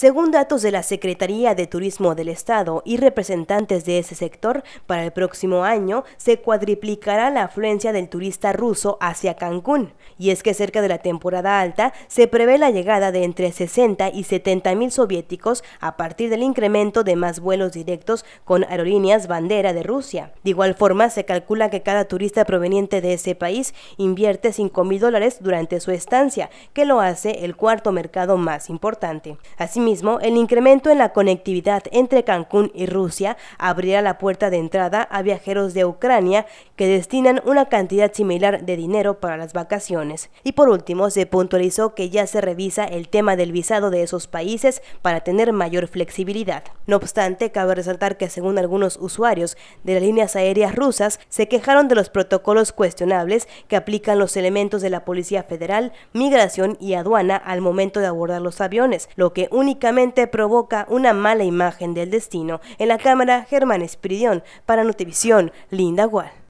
Según datos de la Secretaría de Turismo del Estado y representantes de ese sector, para el próximo año se cuadriplicará la afluencia del turista ruso hacia Cancún. Y es que cerca de la temporada alta se prevé la llegada de entre 60 y 70 mil soviéticos a partir del incremento de más vuelos directos con aerolíneas bandera de Rusia. De igual forma, se calcula que cada turista proveniente de ese país invierte 5 mil dólares durante su estancia, que lo hace el cuarto mercado más importante el incremento en la conectividad entre Cancún y Rusia abrirá la puerta de entrada a viajeros de Ucrania que destinan una cantidad similar de dinero para las vacaciones. Y por último, se puntualizó que ya se revisa el tema del visado de esos países para tener mayor flexibilidad. No obstante, cabe resaltar que según algunos usuarios de las líneas aéreas rusas, se quejaron de los protocolos cuestionables que aplican los elementos de la Policía Federal, Migración y Aduana al momento de abordar los aviones, lo que únicamente provoca una mala imagen del destino. En la cámara, Germán Espiridión, para Notivisión, Linda Gual.